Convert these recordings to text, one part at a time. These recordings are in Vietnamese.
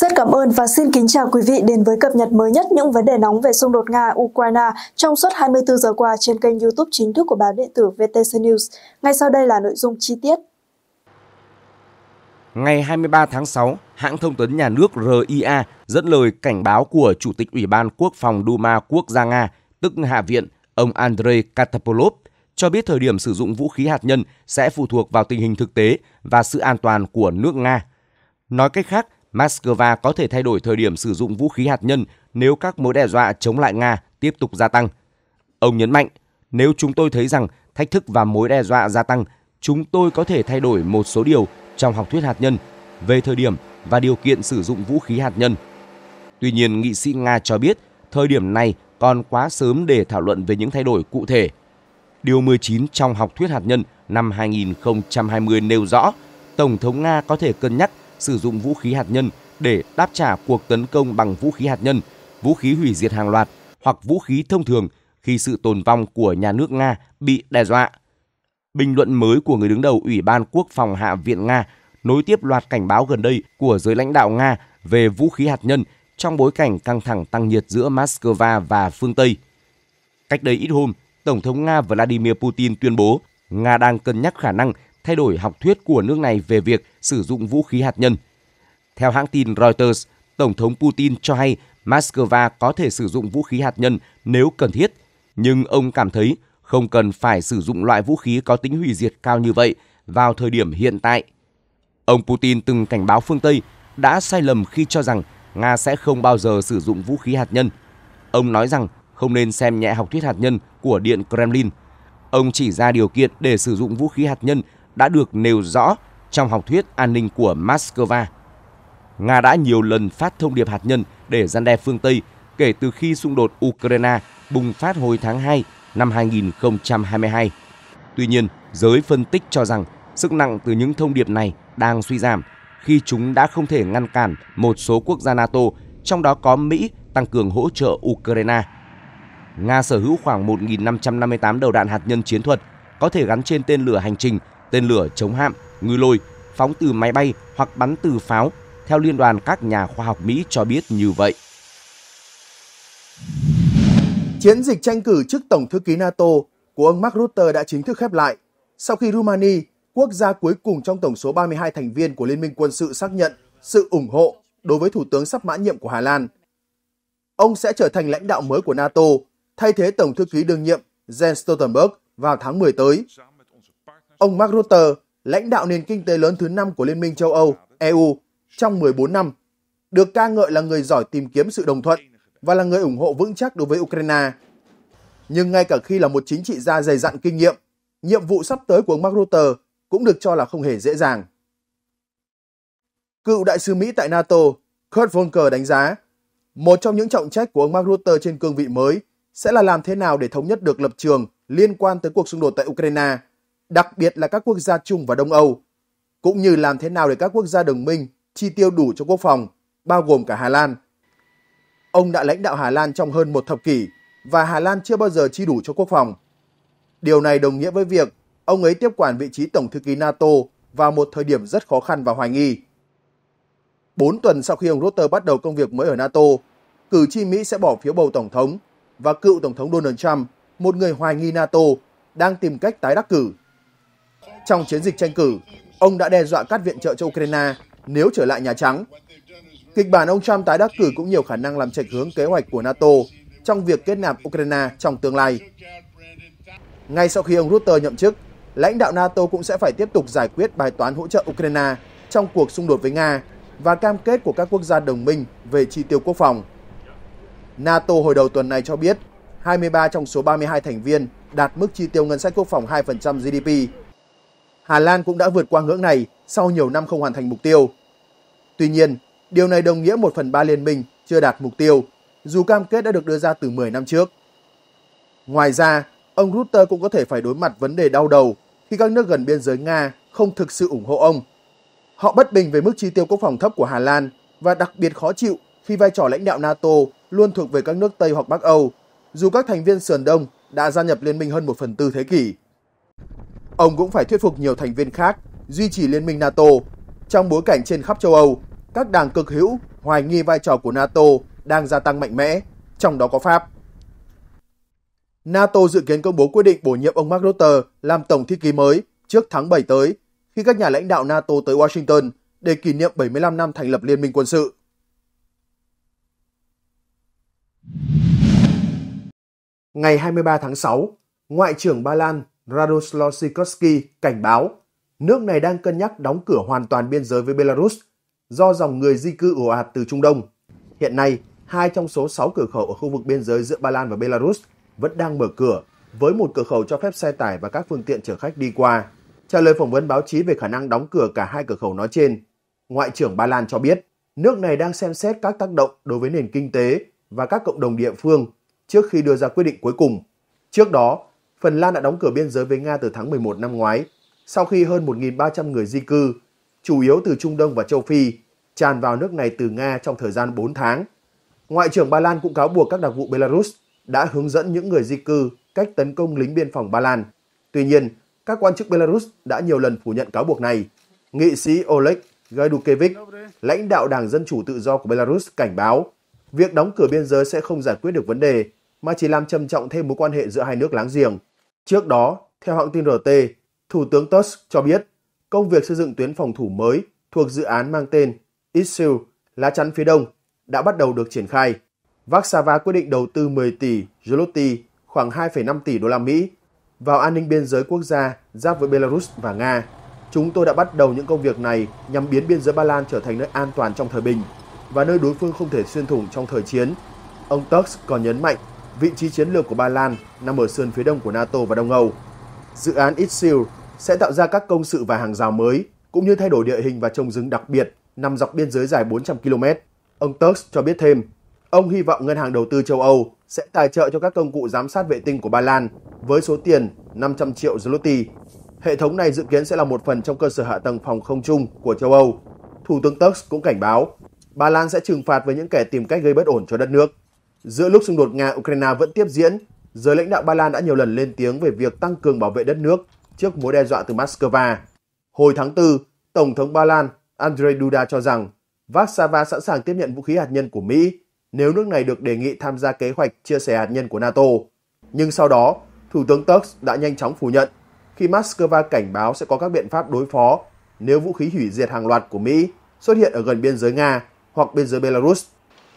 Rất cảm ơn và xin kính chào quý vị đến với cập nhật mới nhất những vấn đề nóng về xung đột Nga-Ukraine trong suốt 24 giờ qua trên kênh youtube chính thức của báo điện tử VTC News. Ngay sau đây là nội dung chi tiết. Ngày 23 tháng 6, hãng thông tấn nhà nước RIA dẫn lời cảnh báo của Chủ tịch Ủy ban Quốc phòng Duma Quốc gia Nga, tức Hạ viện, ông Andrei Katapolov, cho biết thời điểm sử dụng vũ khí hạt nhân sẽ phụ thuộc vào tình hình thực tế và sự an toàn của nước Nga. Nói cách khác, Moscow có thể thay đổi thời điểm sử dụng vũ khí hạt nhân nếu các mối đe dọa chống lại Nga tiếp tục gia tăng. Ông nhấn mạnh, nếu chúng tôi thấy rằng thách thức và mối đe dọa gia tăng, chúng tôi có thể thay đổi một số điều trong học thuyết hạt nhân về thời điểm và điều kiện sử dụng vũ khí hạt nhân. Tuy nhiên, nghị sĩ Nga cho biết thời điểm này còn quá sớm để thảo luận về những thay đổi cụ thể. Điều 19 trong học thuyết hạt nhân năm 2020 nêu rõ Tổng thống Nga có thể cân nhắc sử dụng vũ khí hạt nhân để đáp trả cuộc tấn công bằng vũ khí hạt nhân, vũ khí hủy diệt hàng loạt hoặc vũ khí thông thường khi sự tồn vong của nhà nước Nga bị đe dọa. Bình luận mới của người đứng đầu Ủy ban Quốc phòng Hạ viện Nga nối tiếp loạt cảnh báo gần đây của giới lãnh đạo Nga về vũ khí hạt nhân trong bối cảnh căng thẳng tăng nhiệt giữa Moscow và phương Tây. Cách đây ít hôm, Tổng thống Nga Vladimir Putin tuyên bố Nga đang cân nhắc khả năng thay đổi học thuyết của nước này về việc sử dụng vũ khí hạt nhân. Theo hãng tin Reuters, Tổng thống Putin cho hay Moscow có thể sử dụng vũ khí hạt nhân nếu cần thiết, nhưng ông cảm thấy không cần phải sử dụng loại vũ khí có tính hủy diệt cao như vậy vào thời điểm hiện tại. Ông Putin từng cảnh báo phương Tây đã sai lầm khi cho rằng Nga sẽ không bao giờ sử dụng vũ khí hạt nhân. Ông nói rằng không nên xem nhẹ học thuyết hạt nhân của Điện Kremlin. Ông chỉ ra điều kiện để sử dụng vũ khí hạt nhân đã được nêu rõ trong học thuyết an ninh của Moscow. Nga đã nhiều lần phát thông điệp hạt nhân để gian đe phương Tây kể từ khi xung đột Ukraine bùng phát hồi tháng 2 năm 2022. Tuy nhiên, giới phân tích cho rằng sức nặng từ những thông điệp này đang suy giảm khi chúng đã không thể ngăn cản một số quốc gia NATO, trong đó có Mỹ tăng cường hỗ trợ Ukraine. Nga sở hữu khoảng 1.558 đầu đạn hạt nhân chiến thuật, có thể gắn trên tên lửa hành trình tên lửa chống hạm, ngư lôi, phóng từ máy bay hoặc bắn từ pháo, theo Liên đoàn các nhà khoa học Mỹ cho biết như vậy. Chiến dịch tranh cử chức Tổng thư ký NATO của ông Mark Rutte đã chính thức khép lại sau khi Rumani, quốc gia cuối cùng trong tổng số 32 thành viên của Liên minh quân sự xác nhận sự ủng hộ đối với Thủ tướng sắp mãn nhiệm của Hà Lan. Ông sẽ trở thành lãnh đạo mới của NATO, thay thế Tổng thư ký đương nhiệm Jens Stoltenberg vào tháng 10 tới ông Mark Rutte, lãnh đạo nền kinh tế lớn thứ năm của Liên minh châu Âu, EU, trong 14 năm, được ca ngợi là người giỏi tìm kiếm sự đồng thuận và là người ủng hộ vững chắc đối với Ukraine. Nhưng ngay cả khi là một chính trị gia dày dặn kinh nghiệm, nhiệm vụ sắp tới của ông Mark Rutte cũng được cho là không hề dễ dàng. Cựu đại sứ Mỹ tại NATO, Kurt Volker đánh giá, một trong những trọng trách của ông Mark Rutte trên cương vị mới sẽ là làm thế nào để thống nhất được lập trường liên quan tới cuộc xung đột tại Ukraine – đặc biệt là các quốc gia Trung và Đông Âu, cũng như làm thế nào để các quốc gia đồng minh chi tiêu đủ cho quốc phòng, bao gồm cả Hà Lan. Ông đã lãnh đạo Hà Lan trong hơn một thập kỷ và Hà Lan chưa bao giờ chi đủ cho quốc phòng. Điều này đồng nghĩa với việc ông ấy tiếp quản vị trí Tổng thư ký NATO vào một thời điểm rất khó khăn và hoài nghi. Bốn tuần sau khi ông Rutte bắt đầu công việc mới ở NATO, cử tri Mỹ sẽ bỏ phiếu bầu Tổng thống và cựu Tổng thống Donald Trump, một người hoài nghi NATO, đang tìm cách tái đắc cử. Trong chiến dịch tranh cử, ông đã đe dọa cắt viện trợ cho Ukraine nếu trở lại Nhà Trắng. Kịch bản ông Trump tái đắc cử cũng nhiều khả năng làm chệch hướng kế hoạch của NATO trong việc kết nạp Ukraine trong tương lai. Ngay sau khi ông Rutte nhậm chức, lãnh đạo NATO cũng sẽ phải tiếp tục giải quyết bài toán hỗ trợ Ukraine trong cuộc xung đột với Nga và cam kết của các quốc gia đồng minh về chi tiêu quốc phòng. NATO hồi đầu tuần này cho biết 23 trong số 32 thành viên đạt mức chi tiêu ngân sách quốc phòng 2% GDP Hà Lan cũng đã vượt qua ngưỡng này sau nhiều năm không hoàn thành mục tiêu. Tuy nhiên, điều này đồng nghĩa một phần ba liên minh chưa đạt mục tiêu, dù cam kết đã được đưa ra từ 10 năm trước. Ngoài ra, ông Rutter cũng có thể phải đối mặt vấn đề đau đầu khi các nước gần biên giới Nga không thực sự ủng hộ ông. Họ bất bình về mức chi tiêu quốc phòng thấp của Hà Lan và đặc biệt khó chịu khi vai trò lãnh đạo NATO luôn thuộc về các nước Tây hoặc Bắc Âu, dù các thành viên sườn đông đã gia nhập liên minh hơn một phần tư thế kỷ. Ông cũng phải thuyết phục nhiều thành viên khác duy trì liên minh NATO. Trong bối cảnh trên khắp châu Âu, các đảng cực hữu hoài nghi vai trò của NATO đang gia tăng mạnh mẽ, trong đó có Pháp. NATO dự kiến công bố quyết định bổ nhiệm ông Mark Rutte làm tổng thư ký mới trước tháng 7 tới, khi các nhà lãnh đạo NATO tới Washington để kỷ niệm 75 năm thành lập Liên minh quân sự. Ngày 23 tháng 6, Ngoại trưởng Ba Lan Radoslav Sikorsky cảnh báo nước này đang cân nhắc đóng cửa hoàn toàn biên giới với Belarus do dòng người di cư ồ ạt từ Trung Đông. Hiện nay, hai trong số 6 cửa khẩu ở khu vực biên giới giữa Ba Lan và Belarus vẫn đang mở cửa, với một cửa khẩu cho phép xe tải và các phương tiện chở khách đi qua. Trả lời phỏng vấn báo chí về khả năng đóng cửa cả hai cửa khẩu nói trên, Ngoại trưởng Ba Lan cho biết nước này đang xem xét các tác động đối với nền kinh tế và các cộng đồng địa phương trước khi đưa ra quyết định cuối cùng. Trước đó, Phần Lan đã đóng cửa biên giới với Nga từ tháng 11 năm ngoái, sau khi hơn 1.300 người di cư, chủ yếu từ Trung Đông và châu Phi, tràn vào nước này từ Nga trong thời gian 4 tháng. Ngoại trưởng Ba Lan cũng cáo buộc các đặc vụ Belarus đã hướng dẫn những người di cư cách tấn công lính biên phòng Ba Lan. Tuy nhiên, các quan chức Belarus đã nhiều lần phủ nhận cáo buộc này. Nghị sĩ Oleg Gaidukevich, lãnh đạo Đảng Dân Chủ Tự do của Belarus cảnh báo, việc đóng cửa biên giới sẽ không giải quyết được vấn đề, mà chỉ làm trầm trọng thêm mối quan hệ giữa hai nước láng giềng. Trước đó, theo hãng tin RT, Thủ tướng Tusk cho biết công việc xây dựng tuyến phòng thủ mới thuộc dự án mang tên ISIL lá chắn phía đông đã bắt đầu được triển khai. Vaxava quyết định đầu tư 10 tỷ zloty, khoảng 2,5 tỷ đô la Mỹ vào an ninh biên giới quốc gia giáp với Belarus và Nga. Chúng tôi đã bắt đầu những công việc này nhằm biến biên giới Ba Lan trở thành nơi an toàn trong thời bình và nơi đối phương không thể xuyên thủng trong thời chiến. Ông Tusk còn nhấn mạnh vị trí chiến lược của Ba Lan nằm ở sườn phía đông của NATO và Đông Âu. Dự án ISIL sẽ tạo ra các công sự và hàng rào mới, cũng như thay đổi địa hình và trồng rừng đặc biệt nằm dọc biên giới dài 400 km. Ông Turks cho biết thêm, ông hy vọng Ngân hàng Đầu tư châu Âu sẽ tài trợ cho các công cụ giám sát vệ tinh của Ba Lan với số tiền 500 triệu zloty. Hệ thống này dự kiến sẽ là một phần trong cơ sở hạ tầng phòng không chung của châu Âu. Thủ tướng Turks cũng cảnh báo, Ba Lan sẽ trừng phạt với những kẻ tìm cách gây bất ổn cho đất nước. Giữa lúc xung đột Nga-Ukraine vẫn tiếp diễn, giới lãnh đạo Ba Lan đã nhiều lần lên tiếng về việc tăng cường bảo vệ đất nước trước mối đe dọa từ Moscow. Hồi tháng 4, Tổng thống Ba Lan Andrzej Duda cho rằng Warsaw sẵn sàng tiếp nhận vũ khí hạt nhân của Mỹ nếu nước này được đề nghị tham gia kế hoạch chia sẻ hạt nhân của NATO. Nhưng sau đó, Thủ tướng Tusk đã nhanh chóng phủ nhận khi Moscow cảnh báo sẽ có các biện pháp đối phó nếu vũ khí hủy diệt hàng loạt của Mỹ xuất hiện ở gần biên giới Nga hoặc biên giới Belarus.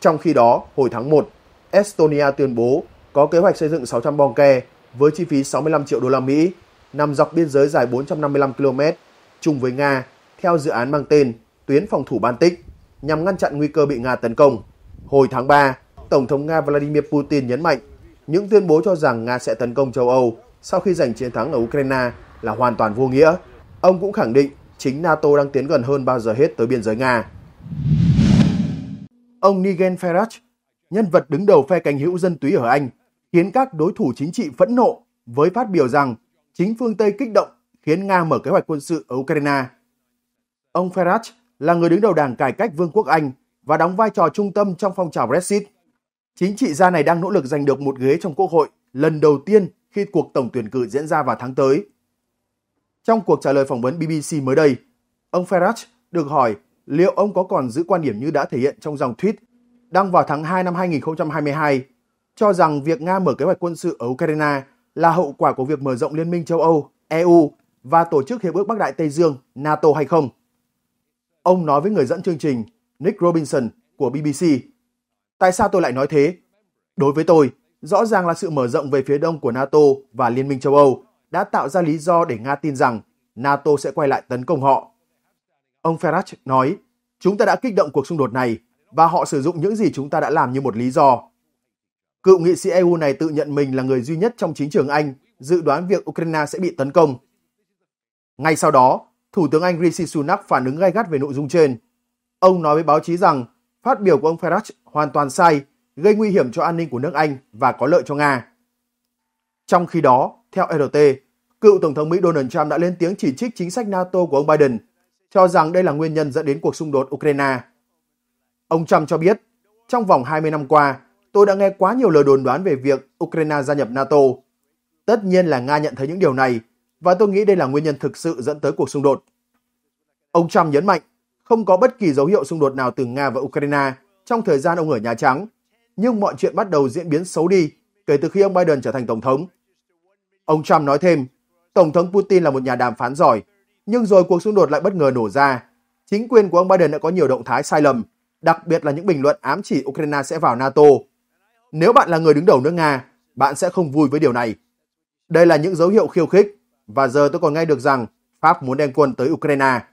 Trong khi đó, hồi tháng 1, Estonia tuyên bố có kế hoạch xây dựng 600 bong ke với chi phí 65 triệu đô la Mỹ nằm dọc biên giới dài 455 km chung với Nga theo dự án mang tên Tuyến phòng thủ Baltic nhằm ngăn chặn nguy cơ bị Nga tấn công. Hồi tháng 3, Tổng thống Nga Vladimir Putin nhấn mạnh những tuyên bố cho rằng Nga sẽ tấn công châu Âu sau khi giành chiến thắng ở Ukraine là hoàn toàn vô nghĩa. Ông cũng khẳng định chính NATO đang tiến gần hơn bao giờ hết tới biên giới Nga. Ông Nigel Farage nhân vật đứng đầu phe cánh hữu dân túy ở Anh, khiến các đối thủ chính trị phẫn nộ với phát biểu rằng chính phương Tây kích động khiến Nga mở kế hoạch quân sự ở Ukraine. Ông Farage là người đứng đầu đảng cải cách Vương quốc Anh và đóng vai trò trung tâm trong phong trào Brexit. Chính trị gia này đang nỗ lực giành được một ghế trong Quốc hội lần đầu tiên khi cuộc tổng tuyển cử diễn ra vào tháng tới. Trong cuộc trả lời phỏng vấn BBC mới đây, ông Farage được hỏi liệu ông có còn giữ quan điểm như đã thể hiện trong dòng tweet đăng vào tháng 2 năm 2022, cho rằng việc Nga mở kế hoạch quân sự ở Ukraine là hậu quả của việc mở rộng Liên minh châu Âu, EU và Tổ chức Hiệp ước Bắc Đại Tây Dương, NATO hay không. Ông nói với người dẫn chương trình Nick Robinson của BBC. Tại sao tôi lại nói thế? Đối với tôi, rõ ràng là sự mở rộng về phía đông của NATO và Liên minh châu Âu đã tạo ra lý do để Nga tin rằng NATO sẽ quay lại tấn công họ. Ông Farage nói, chúng ta đã kích động cuộc xung đột này và họ sử dụng những gì chúng ta đã làm như một lý do. Cựu nghị sĩ EU này tự nhận mình là người duy nhất trong chính trường Anh dự đoán việc Ukraine sẽ bị tấn công. Ngay sau đó, Thủ tướng Anh Rishi Sunak phản ứng gay gắt về nội dung trên. Ông nói với báo chí rằng phát biểu của ông Farage hoàn toàn sai, gây nguy hiểm cho an ninh của nước Anh và có lợi cho Nga. Trong khi đó, theo e RT, cựu Tổng thống Mỹ Donald Trump đã lên tiếng chỉ trích chính sách NATO của ông Biden, cho rằng đây là nguyên nhân dẫn đến cuộc xung đột Ukraine. Ông Trump cho biết, trong vòng 20 năm qua, tôi đã nghe quá nhiều lời đồn đoán về việc Ukraine gia nhập NATO. Tất nhiên là Nga nhận thấy những điều này và tôi nghĩ đây là nguyên nhân thực sự dẫn tới cuộc xung đột. Ông Trump nhấn mạnh không có bất kỳ dấu hiệu xung đột nào từ Nga và Ukraine trong thời gian ông ở Nhà Trắng, nhưng mọi chuyện bắt đầu diễn biến xấu đi kể từ khi ông Biden trở thành Tổng thống. Ông Trump nói thêm, Tổng thống Putin là một nhà đàm phán giỏi, nhưng rồi cuộc xung đột lại bất ngờ nổ ra. Chính quyền của ông Biden đã có nhiều động thái sai lầm đặc biệt là những bình luận ám chỉ Ukraine sẽ vào NATO. Nếu bạn là người đứng đầu nước Nga, bạn sẽ không vui với điều này. Đây là những dấu hiệu khiêu khích, và giờ tôi còn nghe được rằng Pháp muốn đem quân tới Ukraine.